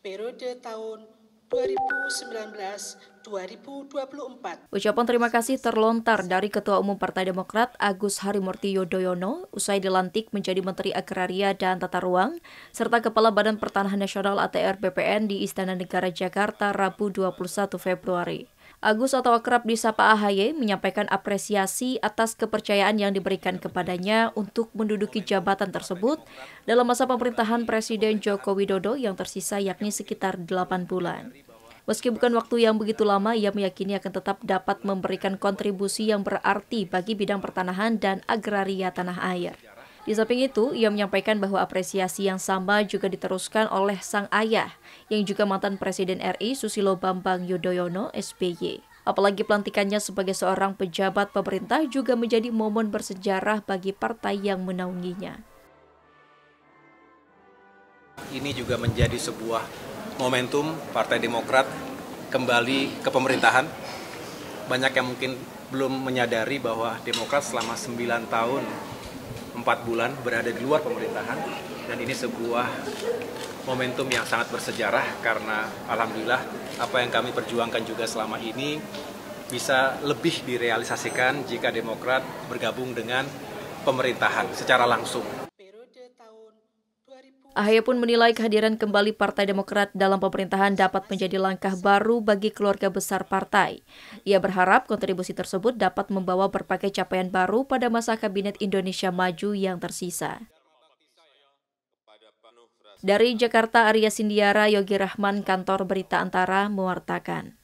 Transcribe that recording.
periode tahun 2019-2024. Ucapan terima kasih terlontar dari Ketua Umum Partai Demokrat Agus Harimurti Yudhoyono usai dilantik menjadi Menteri Agraria dan Tata Ruang serta Kepala Badan Pertanahan Nasional ATR BPN di Istana Negara Jakarta Rabu 21 Februari. Agus atau akrab disapa AHY menyampaikan apresiasi atas kepercayaan yang diberikan kepadanya untuk menduduki jabatan tersebut dalam masa pemerintahan Presiden Joko Widodo yang tersisa yakni sekitar 8 bulan. Meski bukan waktu yang begitu lama, ia meyakini akan tetap dapat memberikan kontribusi yang berarti bagi bidang pertanahan dan agraria tanah air. Di samping itu, ia menyampaikan bahwa apresiasi yang sama juga diteruskan oleh sang ayah, yang juga mantan Presiden RI Susilo Bambang Yudhoyono SBY. Apalagi pelantikannya sebagai seorang pejabat pemerintah juga menjadi momen bersejarah bagi partai yang menaunginya. Ini juga menjadi sebuah momentum Partai Demokrat kembali ke pemerintahan. Banyak yang mungkin belum menyadari bahwa Demokrat selama 9 tahun empat bulan berada di luar pemerintahan dan ini sebuah momentum yang sangat bersejarah karena alhamdulillah apa yang kami perjuangkan juga selama ini bisa lebih direalisasikan jika Demokrat bergabung dengan pemerintahan secara langsung. AHY pun menilai kehadiran kembali Partai Demokrat dalam pemerintahan dapat menjadi langkah baru bagi keluarga besar partai. Ia berharap kontribusi tersebut dapat membawa berbagai capaian baru pada masa Kabinet Indonesia Maju yang tersisa. Dari Jakarta, Arya Sindiara, Yogi Rahman, Kantor Berita Antara, mewartakan.